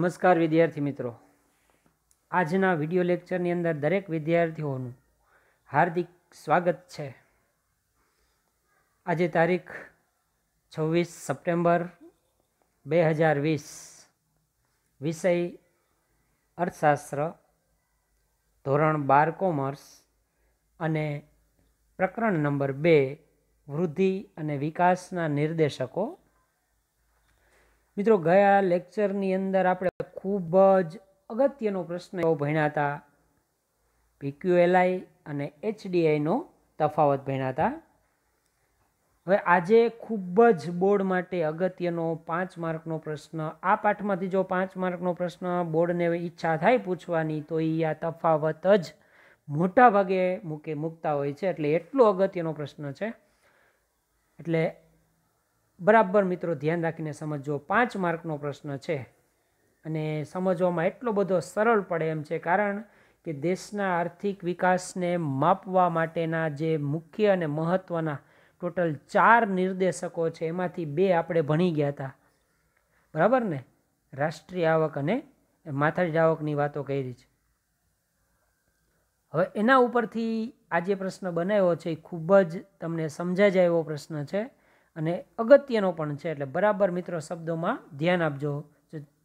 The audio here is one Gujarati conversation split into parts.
નમસ્કાર વિદ્યાર્થી મિત્રો આજના વિડિયો લેક્ચરની અંદર દરેક વિદ્યાર્થીઓનું હાર્દિક સ્વાગત છે આજે તારીખ છવ્વીસ સપ્ટેમ્બર બે હજાર વીસ વિષય અર્થશાસ્ત્ર ધોરણ બાર કોમર્સ અને પ્રકરણ નંબર બે વૃદ્ધિ અને વિકાસના નિર્દેશકો મિત્રો ગયા લેક્ચરની અંદર આપણે ખૂબ જ અગત્યનો પ્રશ્ન એવો ભણ્યા હતા પીક્યુએલઆઈ અને એચડીઆઈનો તફાવત ભણ્યા હતા હવે આજે ખૂબ જ બોર્ડ માટે અગત્યનો પાંચ માર્કનો પ્રશ્ન આ પાઠમાંથી જો પાંચ માર્કનો પ્રશ્ન બોર્ડને ઈચ્છા થાય પૂછવાની તો એ આ તફાવત જ મોટા ભાગે મૂકે મૂકતા હોય છે એટલે એટલો અગત્યનો પ્રશ્ન છે એટલે બરાબર મિત્રો ધ્યાન રાખીને સમજો પાંચ માર્કનો પ્રશ્ન છે અને સમજવામાં એટલો બધો સરળ પડે એમ છે કારણ કે દેશના આર્થિક વિકાસને માપવા માટેના જે મુખ્ય અને મહત્ત્વના ટોટલ ચાર નિર્દેશકો છે એમાંથી બે આપણે ભણી ગયા હતા બરાબર ને રાષ્ટ્રીય આવક અને માથાડી આવકની વાતો કરી છે હવે એના ઉપરથી આ જે પ્રશ્ન બનાવ્યો છે એ ખૂબ જ તમને સમજાઈ જાય એવો પ્રશ્ન છે અને અગત્યનો પણ છે એટલે બરાબર મિત્રો શબ્દોમાં ધ્યાન આપજો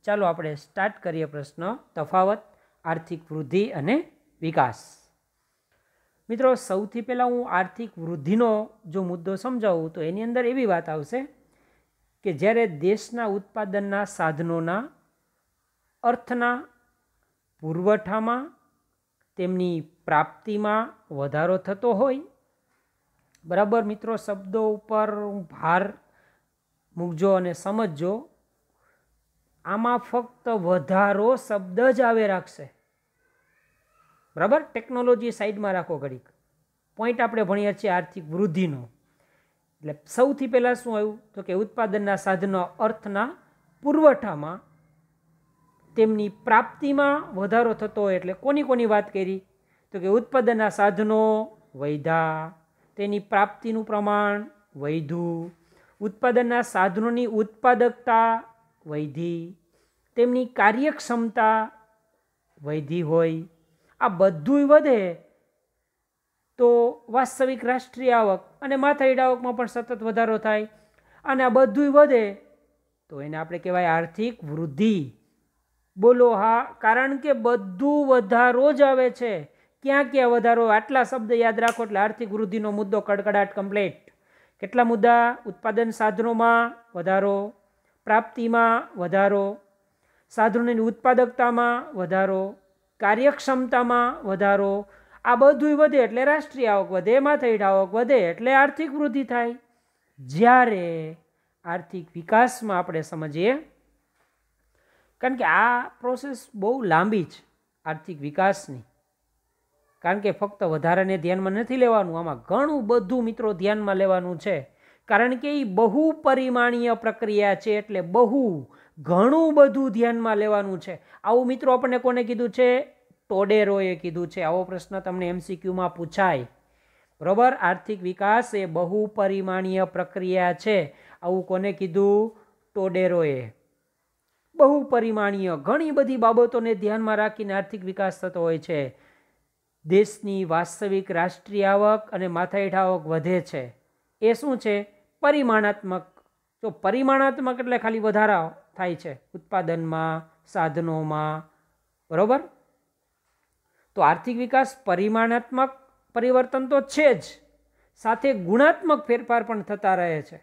ચાલો આપણે સ્ટાર્ટ કરીએ પ્રશ્ન તફાવત આર્થિક વૃદ્ધિ અને વિકાસ મિત્રો સૌથી પહેલાં હું આર્થિક વૃદ્ધિનો જો મુદ્દો સમજાવું તો એની અંદર એવી વાત આવશે કે જ્યારે દેશના ઉત્પાદનના સાધનોના અર્થના પુરવઠામાં તેમની પ્રાપ્તિમાં વધારો થતો હોય બરાબર મિત્રો શબ્દો ઉપર ભાર મૂકજો અને સમજજો આમાં ફક્ત વધારો શબ્દ જ આવે રાખશે બરાબર ટેકનોલોજી સાઈડમાં રાખો ઘડીક પોઈન્ટ આપણે ભણીએ છીએ આર્થિક વૃદ્ધિનો એટલે સૌથી પહેલાં શું આવ્યું તો કે ઉત્પાદનના સાધનો અર્થના પુરવઠામાં તેમની પ્રાપ્તિમાં વધારો થતો હોય એટલે કોની કોની વાત કરી તો કે ઉત્પાદનના સાધનો વૈધા તેની પ્રાપ્તિનું પ્રમાણ વૈધુ ઉત્પાદનના સાધનોની ઉત્પાદકતા વૈધી તેમની કાર્યક્ષમતા વૈધી હોય આ બધું વધે તો વાસ્તવિક રાષ્ટ્રીય આવક અને માથાઈડ આવકમાં પણ સતત વધારો થાય અને આ બધું વધે તો એને આપણે કહેવાય આર્થિક વૃદ્ધિ બોલો હા કારણ કે બધું વધારો જ આવે છે ક્યાં ક્યાં વધારો આટલા શબ્દ યાદ રાખો એટલે આર્થિક વૃદ્ધિનો મુદ્દો કડકડાટ કમ્પ્લેટ કેટલા મુદ્દા ઉત્પાદન સાધનોમાં વધારો પ્રાપ્તિમાં વધારો સાધનોની ઉત્પાદકતામાં વધારો કાર્યક્ષમતામાં વધારો આ બધું વધે એટલે રાષ્ટ્રીય આવક વધે માથેડ આવક વધે એટલે આર્થિક વૃદ્ધિ થાય જ્યારે આર્થિક વિકાસમાં આપણે સમજીએ કારણ કે આ પ્રોસેસ બહુ લાંબી છે આર્થિક વિકાસની કારણ કે ફક્ત વધારાને ધ્યાનમાં નથી લેવાનું આમાં ઘણું બધું મિત્રો ધ્યાનમાં લેવાનું છે કારણ કે એ બહુ પરિમાણીય પ્રક્રિયા છે એટલે બહુ ઘણું બધું ધ્યાનમાં લેવાનું છે આવું મિત્રો આપણને કોને કીધું છે ટોડેરોએ કીધું છે આવો પ્રશ્ન તમને એમસીક્યુમાં પૂછાય બરોબર આર્થિક વિકાસ એ બહુ પરિમાણીય પ્રક્રિયા છે આવું કોને કીધું ટોડેરોએ બહુ પરિમાણીય ઘણી બધી બાબતોને ધ્યાનમાં રાખીને આર્થિક વિકાસ થતો હોય છે દેશની વાસ્તવિક રાષ્ટ્રીય આવક અને માથાહેઠ આવક વધે છે એ શું છે પરિમાણાત્મક તો પરિમાણાત્મક એટલે ખાલી વધારા થાય છે ઉત્પાદનમાં સાધનોમાં બરાબર તો આર્થિક વિકાસ પરિમાણાત્મક પરિવર્તન તો છે જ સાથે ગુણાત્મક ફેરફાર પણ થતા રહે છે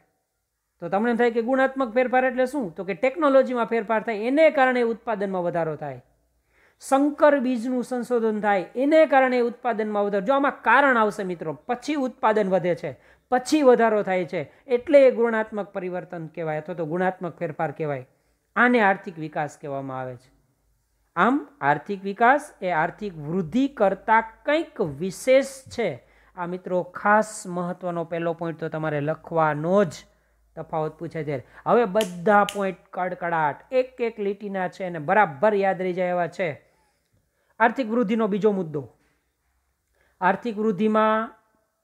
તો તમને થાય કે ગુણાત્મક ફેરફાર એટલે શું તો કે ટેકનોલોજીમાં ફેરફાર થાય એને કારણે ઉત્પાદનમાં વધારો થાય શંકર બીજનું સંશોધન થાય એને કારણે ઉત્પાદનમાં વધારો જો આમાં કારણ આવશે મિત્રો પછી ઉત્પાદન વધે છે પછી વધારો થાય છે એટલે એ ગુણાત્મક પરિવર્તન કહેવાય અથવા તો ગુણાત્મક ફેરફાર કહેવાય આને આર્થિક વિકાસ કહેવામાં આવે છે આમ આર્થિક વિકાસ એ આર્થિક વૃદ્ધિ કરતાં કંઈક વિશેષ છે આ મિત્રો ખાસ મહત્ત્વનો પહેલો પોઈન્ટ તો તમારે લખવાનો જ તફાવત પૂછે છે હવે બધા પોઈન્ટ કડકડાટ એક એક લીટીના છે અને બરાબર યાદ રહી જાય એવા છે આર્થિક વૃદ્ધિનો બીજો મુદ્દો આર્થિક વૃદ્ધિમાં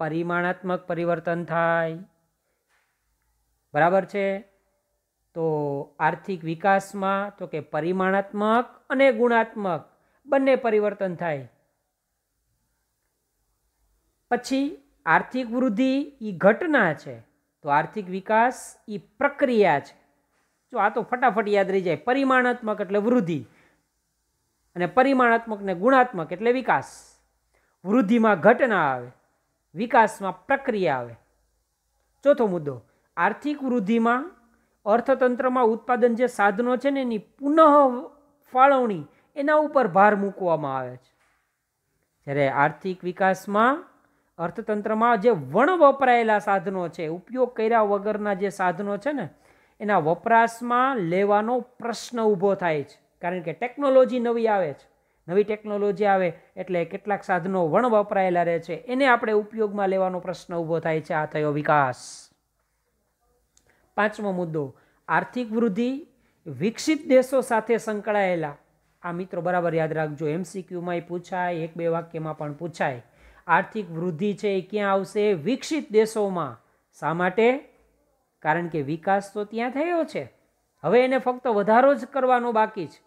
પરિમાણાત્મક પરિવર્તન થાય બરાબર છે તો આર્થિક વિકાસમાં તો કે પરિમાણાત્મક અને ગુણાત્મક બંને પરિવર્તન થાય પછી આર્થિક વૃદ્ધિ એ ઘટના છે તો આર્થિક વિકાસ એ પ્રક્રિયા છે જો આ તો ફટાફટ યાદ રહી જાય પરિમાણાત્મક એટલે વૃદ્ધિ અને પરિમાણાત્મક ને ગુણાત્મક એટલે વિકાસ વૃદ્ધિમાં ઘટના આવે વિકાસમાં પ્રક્રિયા આવે ચોથો મુદ્દો આર્થિક વૃદ્ધિમાં અર્થતંત્રમાં ઉત્પાદન જે સાધનો છે ને એની પુનઃ ફાળવણી એના ઉપર ભાર મૂકવામાં આવે છે જ્યારે આર્થિક વિકાસમાં અર્થતંત્રમાં જે વણ વપરાયેલા સાધનો છે ઉપયોગ કર્યા વગરના જે સાધનો છે ને એના વપરાશમાં લેવાનો પ્રશ્ન ઊભો થાય છે કારણ કે ટેકનોલોજી નવી આવે છે નવી ટેકનોલોજી આવે એટલે કેટલાક સાધનો વણ વપરાયેલા રહે છે એને આપણે ઉપયોગમાં લેવાનો પ્રશ્ન ઊભો થાય છે આ થયો વિકાસ પાંચમો મુદ્દો આર્થિક વૃદ્ધિ વિકસિત દેશો સાથે સંકળાયેલા આ મિત્રો બરાબર યાદ રાખજો એમસીક્યુમાંય પૂછાય એક બે વાક્યમાં પણ પૂછાય આર્થિક વૃદ્ધિ છે એ ક્યાં આવશે વિકસિત દેશોમાં શા માટે કારણ કે વિકાસ તો ત્યાં થયો છે હવે એને ફક્ત વધારો જ કરવાનો બાકી છે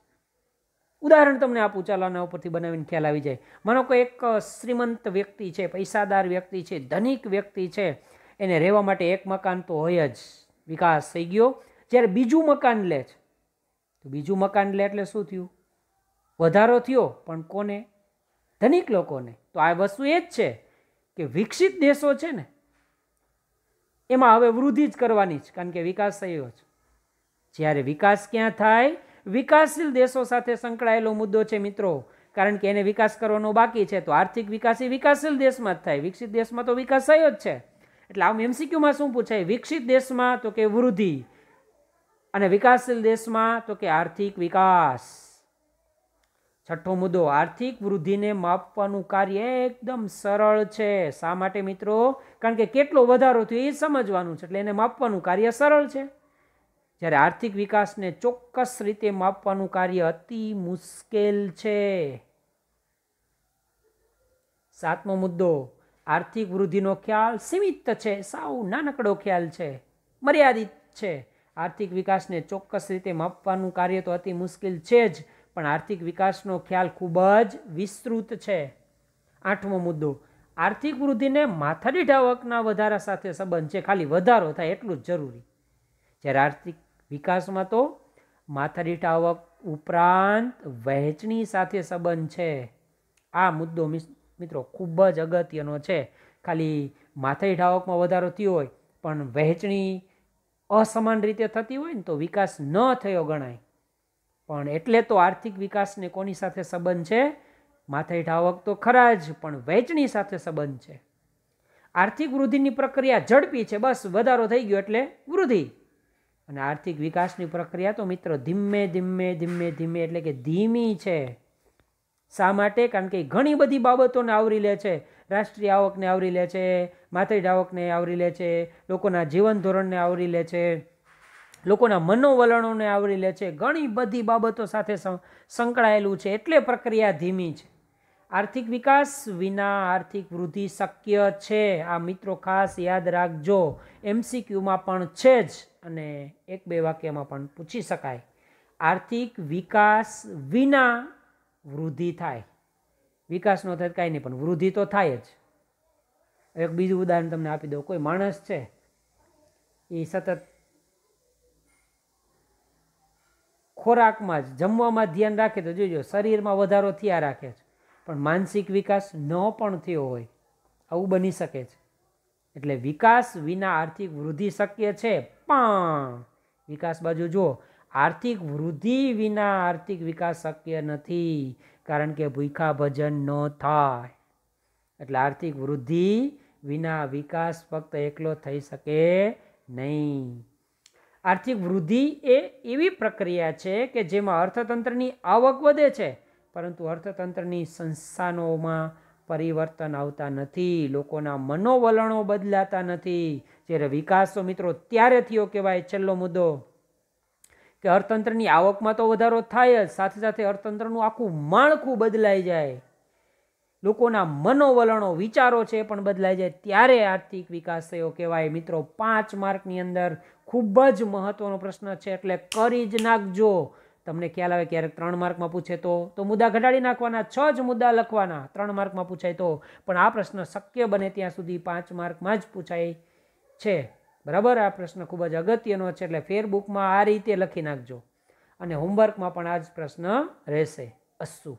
ઉદાહરણ તમને આપું ચાલો આના ઉપરથી બનાવીને ખ્યાલ આવી જાય માનો કોઈ એક શ્રીમંત વ્યક્તિ છે પૈસાદાર વ્યક્તિ છે ધનિક વ્યક્તિ છે એને રહેવા માટે એક મકાન તો હોય જ વિકાસ થઈ ગયો જ્યારે બીજું મકાન લે છે તો બીજું મકાન લે એટલે શું થયું વધારો થયો પણ કોને ધનિક લોકોને તો આ વસ્તુ એ જ છે કે વિકસિત દેશો છે ને એમાં હવે વૃદ્ધિ જ કરવાની છે કારણ કે વિકાસ થયો છે જ્યારે વિકાસ ક્યાં થાય વિકાસશીલ દેશો સાથે સંકળાયેલો મુદ્દો છે મિત્રો કારણ કે એને વિકાસ કરવાનો બાકી છે તો આર્થિક વિકાસ એ વિકાસશીલ દેશમાં જ થાય વિકસિત દેશમાં તો વિકાસ થયો જ છે એટલે આમ એમસીક્યુમાં શું પૂછાય વિકસિત દેશમાં તો કે વૃદ્ધિ અને વિકાસશીલ દેશમાં તો કે આર્થિક વિકાસ છઠ્ઠો મુદ્દો આર્થિક વૃદ્ધિને માપવાનું કાર્ય એકદમ સરળ છે શા માટે મિત્રો કારણ કે કેટલો વધારો થયો એ સમજવાનું છે એટલે એને માપવાનું કાર્ય સરળ છે જ્યારે આર્થિક વિકાસને ચોક્કસ રીતે માપવાનું કાર્ય અતિ મુશ્કેલ છે સાતમો મુદ્દો આર્થિક વૃદ્ધિનો ખ્યાલ સીમિત છે સાવ નાનકડો ખ્યાલ છે મર્યાદિત છે આર્થિક વિકાસને ચોક્કસ રીતે માપવાનું કાર્ય તો અતિ મુશ્કેલ છે જ પણ આર્થિક વિકાસનો ખ્યાલ ખૂબ જ વિસ્તૃત છે આઠમો મુદ્દો આર્થિક વૃદ્ધિને માથાદીઠ આવકના વધારા સાથે સંબંધ છે ખાલી વધારો થાય એટલું જ જરૂરી જ્યારે આર્થિક વિકાસમાં તો માથાદીઠ આવક ઉપરાંત વહેંચણી સાથે સંબંધ છે આ મુદ્દો મિત્રો ખૂબ જ અગત્યનો છે ખાલી માથાદીઠ આવકમાં વધારો થયો હોય પણ વહેંચણી અસમાન રીતે થતી હોય ને તો વિકાસ ન થયો ગણાય પણ એટલે તો આર્થિક વિકાસને કોની સાથે સંબંધ છે માથાદીઠ આવક તો ખરા જ પણ વહેંચણી સાથે સંબંધ છે આર્થિક વૃદ્ધિની પ્રક્રિયા ઝડપી છે બસ વધારો થઈ ગયો એટલે વૃદ્ધિ અને આર્થિક વિકાસની પ્રક્રિયા તો મિત્રો ધીમે ધીમે ધીમે ધીમે એટલે કે ધીમી છે શા માટે કારણ કે ઘણી બધી બાબતોને આવરી લે છે રાષ્ટ્રીય આવકને આવરી લે છે માથેજ આવકને આવરી લે છે લોકોના જીવન ધોરણને આવરી લે છે લોકોના મનોવલણોને આવરી લે છે ઘણી બધી બાબતો સાથે સંકળાયેલું છે એટલે પ્રક્રિયા ધીમી છે આર્થિક વિકાસ વિના આર્થિક વૃદ્ધિ શક્ય છે આ મિત્રો ખાસ યાદ રાખજો એમસીક્યુમાં પણ છે જ અને એક બે વાક્યમાં પણ પૂછી શકાય આર્થિક વિકાસ વિના વૃદ્ધિ થાય વિકાસ ન થાય કાંઈ નહીં પણ વૃદ્ધિ તો થાય જ એક બીજું ઉદાહરણ તમને આપી દઉં કોઈ માણસ છે એ સતત ખોરાકમાં જ જમવામાં ધ્યાન રાખે તો જોજો શરીરમાં વધારો થયા રાખે છે પણ માનસિક વિકાસ ન પણ થયો હોય આવું બની શકે છે એટલે વિકાસ વિના આર્થિક વૃદ્ધિ શક્ય છે પણ વિકાસ બાજુ જુઓ આર્થિક વૃદ્ધિ વિના આર્થિક વિકાસ શક્ય નથી કારણ કે ભૂખા ભજન ન થાય એટલે આર્થિક વૃદ્ધિ વિના વિકાસ ફક્ત એકલો થઈ શકે નહીં આર્થિક વૃદ્ધિ એ એવી પ્રક્રિયા છે કે જેમાં અર્થતંત્રની આવક વધે છે પરંતુ અર્થતંત્રની સંસ્થાનોમાં પરિવર્તન આવતા નથી લોકોના મનોવલણો બદલાતા નથી જ્યારે વિકાસ તો મિત્રો ત્યારે થયો કહેવાય છેલ્લો મુદ્દો કે અર્થતંત્રની આવકમાં તો વધારો થાય જ સાથે સાથે અર્થતંત્રનું આખું માળખું બદલાઈ જાય લોકોના મનોવલણો વિચારો છે પણ બદલાઈ જાય ત્યારે આર્થિક વિકાસ થયો કહેવાય મિત્રો પાંચ માર્કની અંદર ખૂબ જ મહત્વનો પ્રશ્ન છે એટલે કરી જ નાખજો તમને ખ્યાલ આવે ક્યારેક ત્રણ માર્કમાં પૂછે તો તો મુદ્દા ઘટાડી નાખવાના છ જ મુદ્દા લખવાના ત્રણ માર્કમાં પૂછાય તો પણ આ પ્રશ્ન શક્ય બને ત્યાં સુધી પાંચ માર્કમાં જ પૂછાય છે બરાબર આ પ્રશ્ન ખૂબ જ અગત્યનો છે એટલે ફેરબુકમાં આ રીતે લખી નાખજો અને હોમવર્કમાં પણ આ જ પ્રશ્ન રહેશે અસ્સુ